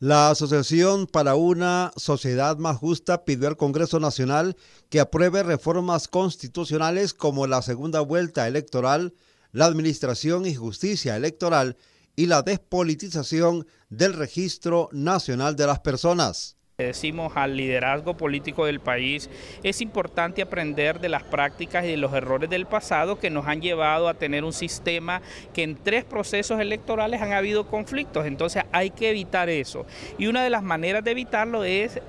La Asociación para una Sociedad Más Justa pidió al Congreso Nacional que apruebe reformas constitucionales como la segunda vuelta electoral, la administración y justicia electoral y la despolitización del Registro Nacional de las Personas decimos al liderazgo político del país, es importante aprender de las prácticas y de los errores del pasado que nos han llevado a tener un sistema que en tres procesos electorales han habido conflictos. Entonces hay que evitar eso. Y una de las maneras de evitarlo es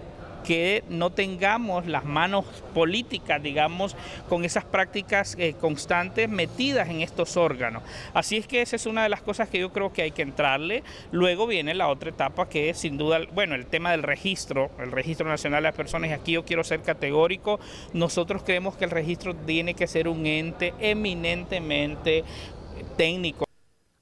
que no tengamos las manos políticas, digamos, con esas prácticas eh, constantes metidas en estos órganos. Así es que esa es una de las cosas que yo creo que hay que entrarle. Luego viene la otra etapa que es sin duda, bueno, el tema del registro, el registro nacional de las personas, y aquí yo quiero ser categórico, nosotros creemos que el registro tiene que ser un ente eminentemente técnico.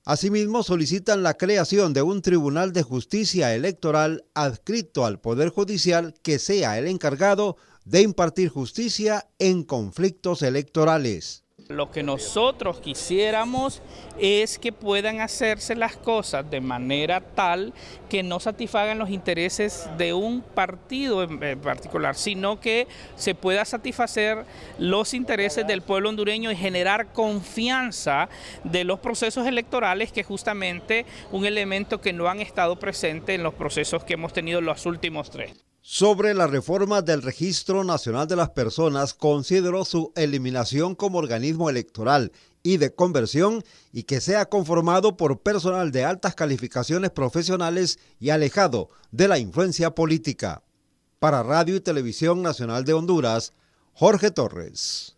Asimismo, solicitan la creación de un Tribunal de Justicia Electoral adscrito al Poder Judicial que sea el encargado de impartir justicia en conflictos electorales. Lo que nosotros quisiéramos es que puedan hacerse las cosas de manera tal que no satisfagan los intereses de un partido en particular, sino que se pueda satisfacer los intereses del pueblo hondureño y generar confianza de los procesos electorales, que es justamente un elemento que no han estado presente en los procesos que hemos tenido los últimos tres sobre la reforma del Registro Nacional de las Personas consideró su eliminación como organismo electoral y de conversión y que sea conformado por personal de altas calificaciones profesionales y alejado de la influencia política. Para Radio y Televisión Nacional de Honduras, Jorge Torres.